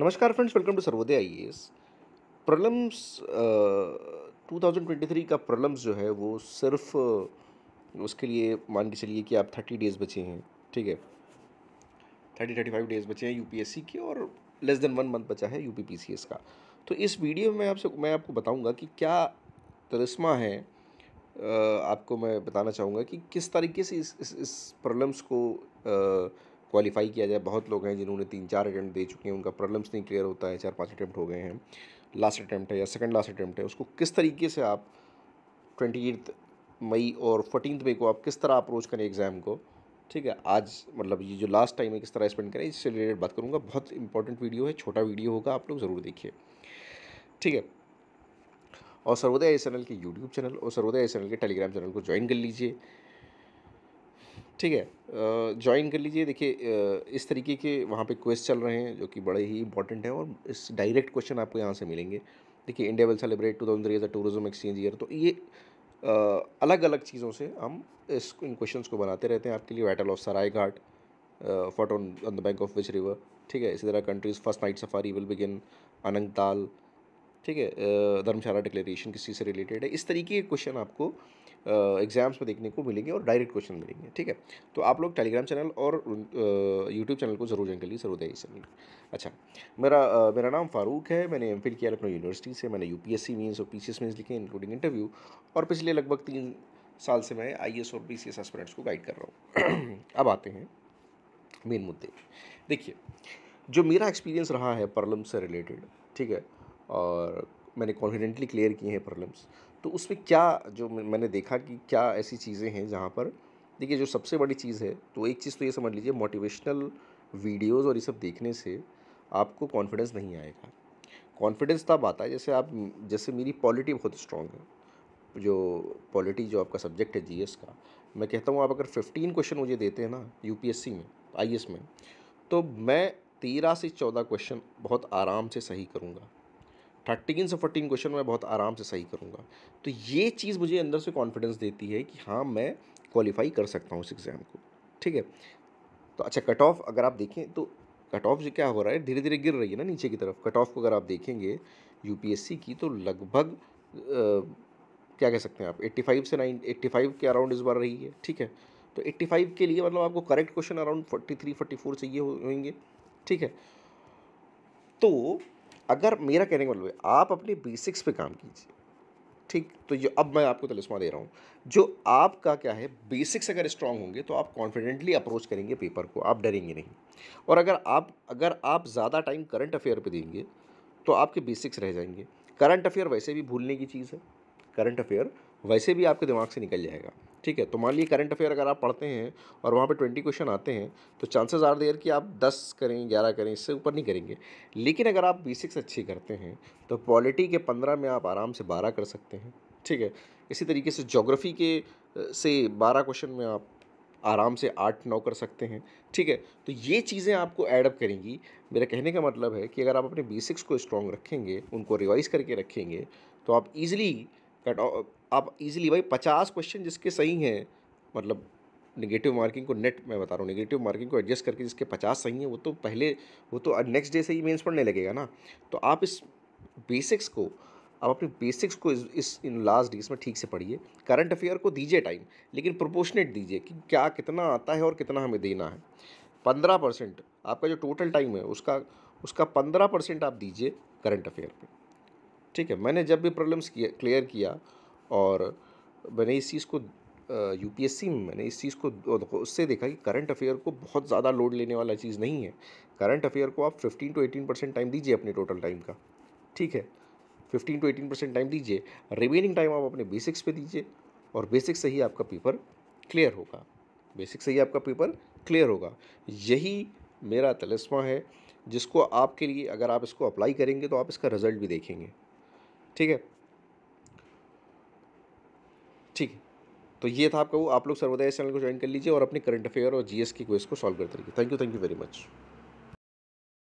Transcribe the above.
नमस्कार friends welcome to Sarvodaya I S problems two thousand twenty three का problems जो है वो सिर्फ उसके लिए मान के चलिए कि आप थर्टी डेज़ बचे हैं ठीक है थर्टी थर्टी फाइव डेज़ बचे हैं यूपीएससी के और लेस देन वन मंथ बचा है यू पी का तो इस वीडियो में आपसे मैं आपको बताऊँगा कि क्या तरस्मा है आपको मैं बताना चाहूँगा कि किस तरीके से इस इस, इस प्रॉब्लम्स को क्वालिफाई किया जाए बहुत लोग हैं जिन्होंने तीन चार अटैम्प्ट दे चुके हैं उनका प्रॉब्लम्स नहीं क्लियर होता है चार पाँच अटैम्प्ट हो गए हैं लास्ट अटैम्प्ट है या सेकेंड लास्ट अटैम्प्ट है उसको किस तरीके से आप ट्वेंटी मई और फोर्टीन मई को आप किस तरह अप्रोच करें एग्ज़ाम को ठीक है आज मतलब ये जो लास्ट टाइम है किस तरह स्पेंड करें इससे रिलेटेड बात करूँगा बहुत इंपॉर्टेंट वीडियो है छोटा वीडियो होगा आप लोग ज़रूर देखिए ठीक है और सर्वोदय चैनल के यूट्यूब चैनल और सर्वोदय चैनल के टेलीग्राम चैनल को ज्वाइन कर लीजिए ठीक है ज्वाइन कर लीजिए देखिए इस तरीके के वहाँ पे क्वेश्चन चल रहे हैं जो कि बड़े ही इंपॉर्टेंट हैं और इस डायरेक्ट क्वेश्चन आपको यहाँ से मिलेंगे देखिए India will celebrate two thousand three as a tourism exchange year तो ये आ, अलग अलग चीज़ों से हम इस इन क्वेश्चन को बनाते रहते हैं आपके लिए battle of Saraighat fought on the bank of which river ठीक है इसी तरह countries first night safari will begin Anangtal ठीक है धर्मशाला डिक्लेरेशन किसी से रिलेटेड है इस तरीके के क्वेश्चन आपको एग्ज़ाम्स में देखने को मिलेंगे और डायरेक्ट क्वेश्चन मिलेंगे ठीक है तो आप लोग टेलीग्राम चैनल और यूट्यूब चैनल को ज़रूर ज्वाइन करिए ज़रूर देगी सर अच्छा मेरा आ, मेरा नाम फ़ारूक है मैंने एम किया लखनऊ यूनिवर्सिटी से मैंने U P S C mains और पी सी एस मीन्स लिखे इंक्लूडिंग इंटरव्यू और पिछले लगभग तीन साल से मैं आई एस और बी सी एस एस्पिरेंट्स को गाइड कर रहा हूँ अब आते हैं मेन मुद्दे देखिए जो मेरा एक्सपीरियंस रहा है प्रॉब्लम से रिलेटेड ठीक है और मैंने कॉन्फिडेंटली क्लियर किए हैं प्रॉब्लम्स तो उसमें क्या जो मैंने देखा कि क्या ऐसी चीज़ें हैं जहाँ पर देखिए जो सबसे बड़ी चीज़ है तो एक चीज़ तो ये समझ लीजिए मोटिवेशनल वीडियोस और ये सब देखने से आपको कॉन्फिडेंस नहीं आएगा कॉन्फिडेंस तब आता है जैसे आप जैसे मेरी पॉलिटी बहुत स्ट्रॉन्ग है जो पॉलिटी जो आपका सब्जेक्ट है जीएस का मैं कहता हूँ आप अगर फिफ्टीन क्वेश्चन मुझे देते हैं ना यूपीएससी में आईएएस में तो मैं तेरह से चौदह क्वेश्चन बहुत आराम से सही करूँगा थर्टीन से फोर्टीन क्वेश्चन मैं बहुत आराम से सही करूँगा तो ये चीज़ मुझे अंदर से कॉन्फिडेंस देती है कि हाँ मैं क्वालिफाई कर सकता हूँ उस एग्ज़ाम को ठीक है तो अच्छा कट ऑफ अगर आप देखें तो कट ऑफ जो क्या हो रहा है धीरे धीरे गिर रही है ना नीचे की तरफ कट ऑफ को अगर आप देखेंगे यू की तो लगभग क्या कह सकते हैं आप 85 से 9 85 के अराउंड इस बार रही है ठीक है तो 85 के लिए मतलब आपको करेक्ट क्वेश्चन अराउंड 43 44 चाहिए होंगे ठीक है तो अगर मेरा कहने का मतलब है आप अपने बेसिक्स पे काम कीजिए ठीक तो ये अब मैं आपको तलस्मा दे रहा हूँ जो आपका क्या है बेसिक्स अगर स्ट्रांग होंगे तो आप कॉन्फिडेंटली अप्रोच करेंगे पेपर को आप डरेंगे नहीं और अगर आप अगर आप ज़्यादा टाइम करंट अफेयर पे देंगे तो आपके बेसिक्स रह जाएंगे करंट अफेयर वैसे भी भूलने की चीज़ है करंट अफेयर वैसे भी आपके दिमाग से निकल जाएगा ठीक है तो मान लीजिए करंट अफेयर अगर आप पढ़ते हैं और वहाँ पे ट्वेंटी क्वेश्चन आते हैं तो चांसेस आर देयर कि आप दस करें ग्यारह करें इससे ऊपर नहीं करेंगे लेकिन अगर आप बेसिक्स अच्छी करते हैं तो पॉलिटी के पंद्रह में आप आराम से बारह कर सकते हैं ठीक है इसी तरीके से जोग्राफ़ी के से बारह क्वेश्चन में आप आराम से आठ नौ कर सकते हैं ठीक है तो ये चीज़ें आपको एडअप करेंगी मेरा कहने का मतलब है कि अगर आप अपने बेसिक्स को स्ट्रॉन्ग रखेंगे उनको रिवाइज़ करके रखेंगे तो आप ईज़िली कट आप इजीली भाई पचास क्वेश्चन जिसके सही हैं मतलब नेगेटिव मार्किंग को नेट मैं बता रहा हूँ नेगेटिव मार्किंग को एडजस्ट करके जिसके पचास सही हैं वो तो पहले वो तो नेक्स्ट डे से ही मेन्स पढ़ने लगेगा ना तो आप इस बेसिक्स को आप अपने बेसिक्स को इस, इस इन लास्ट डेज में ठीक से पढ़िए करंट अफेयर को दीजिए टाइम लेकिन प्रोपोर्शनेट दीजिए कि क्या कितना आता है और कितना हमें देना है पंद्रह परसेंट आपका जो टोटल टाइम है उसका उसका पंद्रह परसेंट आप दीजिए करंट अफेयर पर ठीक है मैंने जब भी प्रॉब्लम्स किया क्लियर किया और मैंने इस चीज़ को यूपीएससी में मैंने इस चीज़ को उससे देखा कि करंट अफेयर को बहुत ज़्यादा लोड लेने वाला चीज़ नहीं है करंट अफेयर को आप fifteen to eighteen percent time दीजिए अपने टोटल टाइम का ठीक है fifteen to eighteen percent time दीजिए रिमेनिंग टाइम आप अपने बेसिक्स पे दीजिए और बेसिक से ही आपका पेपर क्लियर होगा बेसिक से ही आपका पेपर क्लियर होगा यही मेरा तलस्मा है जिसको आपके लिए अगर आप इसको अप्लाई करेंगे तो आप इसका रिज़ल्ट भी देखेंगे ठीक है ठीक है तो ये था आपका वो आप लोग सर्वोदय चैनल को ज्वाइन कर लीजिए और अपने करंट अफेयर और जीएस की क्वेश्चन को सॉल्व करते रहिए thank you thank you very much